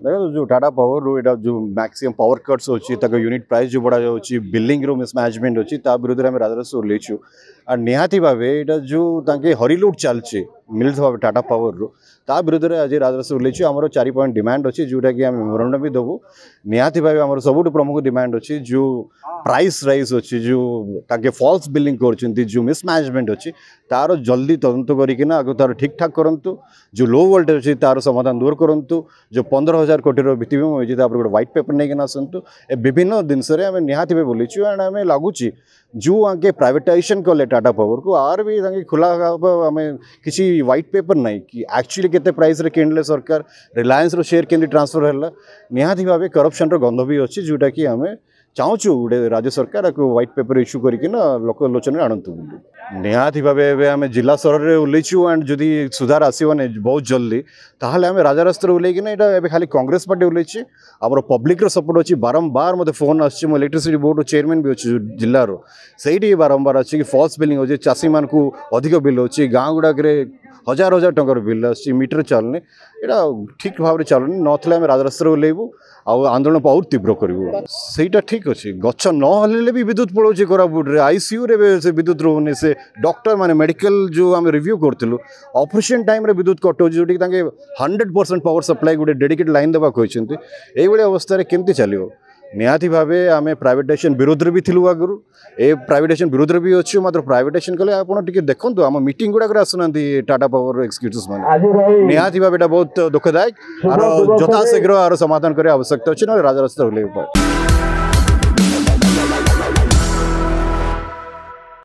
ແລະກະ જો Tata Power ৰেডা জুম মাক্সিম পাওৰ কাৰ্টস হচি তকা ইউনিট প্ৰাইছ জ বড় হচি বিলিং ৰ মিসম্যাচমেন্ট হচি তা বিৰুদ্ধি আমি ৰাজৰস উৰলিছো আৰু নিহাতি ভাবে এডা জ তাকে হৰি লুট চলচি मिल्स भाव टाटा पावर ता विरोध में आज राजस्व उल्लेखी आम चार पॉइंट डिमांड अच्छी जोटा कि मेमोरांडम भी देवु निहाती सब प्रमुख डिमाण अच्छी जो प्राइस रईज अच्छे जो ताके फल्स बिलिंग जो मिसमैनेजमेंट अच्छी तार जल्दी तदंत करना ठीक ठाक करूँ जो लो वोल्टेज अच्छी तार समाधान दूर करूँ जो पंद्रह हजार कोटी है गोटे ह्वैट पेपर नहीं आसतु ए विभिन्न जिनसे आम निहाती बोलीचु एंड आम लगुच्छी जो आगे प्राइवेटाइजेशन को ले टाटा पावर को आर भी आगे खुला हमें किसी व्हाइट पेपर नहीं कि एक्चुअली कितने प्राइस रे किणले सरकार रिलायंस रो शेयर केमती ट्रांसफर है निहाती भाव करप्शन रंध गंध भी अच्छे जोटा कि आम चाहूँ गोटे राज्य सरकार व्हाइट पेपर इश्यू करना लोकलोचन आणतु ନିହାତି ଭାବେ ଏବେ ଆମେ ଜିଲ୍ଲା ସ୍ତରରେ ଓହ୍ଲେଇଛୁ ଆଣ୍ଡ ଯଦି ସୁଧାର ଆସିବନି ବହୁତ ଜଲ୍ଦି ତାହେଲେ ଆମେ ରାଜାରାସ୍ତାରେ ଓହ୍ଲେଇକିନା ଏଇଟା ଏବେ ଖାଲି କଂଗ୍ରେସ ପାର୍ଟି ଓହ୍ଲେଇଛି ଆମର ପବ୍ଲିକର ସପୋର୍ଟ ଅଛି ବାରମ୍ବାର ମୋତେ ଫୋନ୍ ଆସୁଛି ମୁଁ ଇଲେକ୍ଟ୍ରିସିଟି ବୋର୍ଡ଼ର ଚେୟାରମ୍ୟାନ୍ ବି ଅଛି ଜିଲ୍ଲାରୁ ସେଇଠି ବାରମ୍ବାର ଅଛି କି ଫଲ୍ସ ବିଲିଂ ହେଉଛି ଚାଷୀମାନଙ୍କୁ ଅଧିକ ବିଲ୍ ହେଉଛି ଗାଁ ଗୁଡ଼ାକରେ হাজার হাজার ଟଙ୍କାର ବିଲ୍ ଆସୁଛି ମିଟର ଚାଲୁନି ଏଇଟା ଠିକ୍ ଭାବରେ ଚାଲୁନି ନଥିଲେ ଆମେ ରାଜରାସ୍ତାରେ ଓହ୍ଲେଇବୁ ଆଉ ଆନ୍ଦୋଳନ ବହୁତ ତୀବ୍ର କରିବୁ ସେଇଟା ଠିକ୍ ଅଛି ଗଛ ନ ହଲେଇଲେ ବି ବିଦ୍ୟୁତ ପଳାଉଛି କୋରାପୁଟରେ ଆଇସିୟୁରେ ଏବେ ସେ ବିଦ୍ୟୁତ ରହୁନି ସେ ଡକ୍ଟରମାନେ ମେଡ଼ିକାଲ ଯେଉଁ ଆମେ ରିଭ୍ୟୁ କରୁଥିଲୁ ଅପରେସନ୍ ଟାଇମ୍ରେ ବିଦ୍ୟୁତ କଟଉଛି ଯେଉଁଠିକି ତାଙ୍କେ ହଣ୍ଡ୍ରେଡ଼ ପରସେଣ୍ଟ ପାୱାର ସପ୍ଲାଏ ଗୋଟେ ଡେଡିକେଟ୍ ଲାଇନ୍ ଦେବାକୁ କହିଛନ୍ତି ଏଇଭଳି ଅବସ୍ଥାରେ କେମିତି ଚାଲିବ নিয়ாதி ভাবে আমি প্রাইভেটাইজেশন বিৰুদ্ধৰ ভি থিলুৱা গুরু এ প্রাইভেটাইজেশন বিৰুদ্ধৰ ভি আছে মাত্ৰ প্রাইভেটাইজেশন কলৈ আপোনালোকে দেখন্ত আমা মিটিং গুড কৰা শুনந்தி টাটা পাৱাৰ এক্সিকিউটিভছ মানে নিয়াতিভাৱে এটা বহুত দুখদায়ক আৰু যোতা শীঘ্ৰে আৰু সমাধান কৰে আৱশ্যক হৈছে নহয় ৰাজৰাস্তৰ হলে